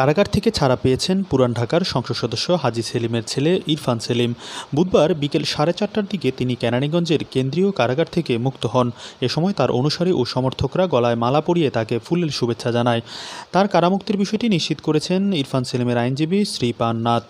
কারাগার থেকে ছাড়া পেয়েছেন পুরান ঢাকার সংসদ সদস্য হাজি সেলিমের ছেলে ইরফান সেলিম বুধবার বিকেল সাড়ে চারটার দিকে তিনি কেরানীগঞ্জের কেন্দ্রীয় কারাগার থেকে মুক্ত হন এ সময় তার অনুসারী ও সমর্থকরা গলায় মালা পরিয়ে তাকে ফুলের শুভেচ্ছা জানায় তার কারামুক্তির বিষয়টি নিশ্চিত করেছেন ইরফান সেলিমের আইনজীবী শ্রীপান নাথ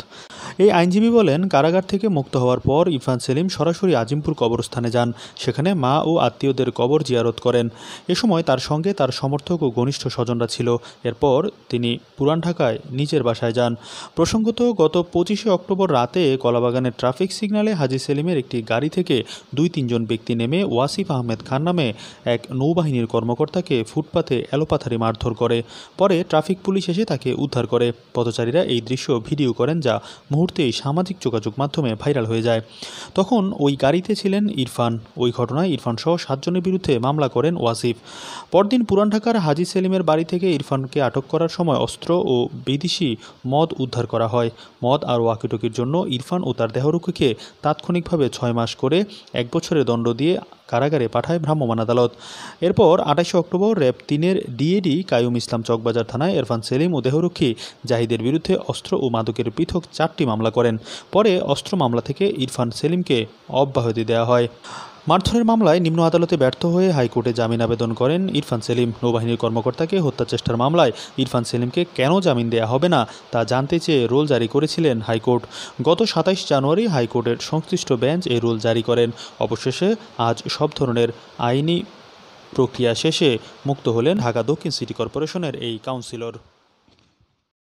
এই আইনজীবী বলেন কারাগার থেকে মুক্ত হওয়ার পর ইরফান সেলিম সরাসরি আজিমপুর কবরস্থানে যান সেখানে মা ও আত্মীয়দের কবর জিয়ারত করেন এ সময় তার সঙ্গে তার সমর্থক ও ঘনিষ্ঠ স্বজনরা ছিল এরপর তিনি পুরান ঢাকা থাকায় নিজের বাসায় যান প্রসঙ্গত গত পঁচিশে অক্টোবর রাতে কলাবাগানের ট্রাফিক সিগন্যালে হাজি সেলিমের একটি গাড়ি থেকে দুই তিনজন ব্যক্তি নেমে ওয়াসিফ আহমেদ খান নামে এক নৌবাহিনীর কর্মকর্তাকে ফুটপাথে এলোপাথারি মারধর করে পরে ট্রাফিক পুলিশ এসে তাকে উদ্ধার করে পথচারীরা এই দৃশ্য ভিডিও করেন যা মুহূর্তেই সামাজিক যোগাযোগ মাধ্যমে ভাইরাল হয়ে যায় তখন ওই গাড়িতে ছিলেন ইরফান ওই ঘটনায় ইরফান সহ সাতজনের বিরুদ্ধে মামলা করেন ওয়াসিফ পরদিন পুরান ঢাকার হাজি সেলিমের বাড়ি থেকে ইরফানকে আটক করার সময় অস্ত্র ও বিদেশি মদ উদ্ধার করা হয় মদ আর ওয়াকিটকির জন্য ইরফান ও তার দেহরক্ষীকে তাৎক্ষণিকভাবে ছয় মাস করে এক বছরের দণ্ড দিয়ে কারাগারে পাঠায় ভ্রাম্যমান আদালত এরপর আঠাশে অক্টোবর র্যাব তিনের ডিএডি কায়ুম ইসলাম চকবাজার থানায় ইরফান সেলিম ও দেহরক্ষী জাহিদের বিরুদ্ধে অস্ত্র ও মাদকের পৃথক চারটি মামলা করেন পরে অস্ত্র মামলা থেকে ইরফান সেলিমকে অব্যাহতি দেওয়া হয় মারধরের মামলায় নিম্ন আদালতে ব্যর্থ হয়ে হাইকোর্টে জামিন আবেদন করেন ইরফান সেলিম নৌবাহিনীর কর্মকর্তাকে হত্যা চেষ্টার মামলায় ইরফান সেলিমকে কেন জামিন দেয়া হবে না তা জানতে চেয়ে রোল জারি করেছিলেন হাইকোর্ট গত সাতাইশ জানুয়ারি হাইকোর্টের সংশ্লিষ্ট বেঞ্চ এই রোল জারি করেন অবশেষে আজ সব ধরনের আইনি প্রক্রিয়া শেষে মুক্ত হলেন ঢাকা দক্ষিণ সিটি কর্পোরেশনের এই কাউন্সিলর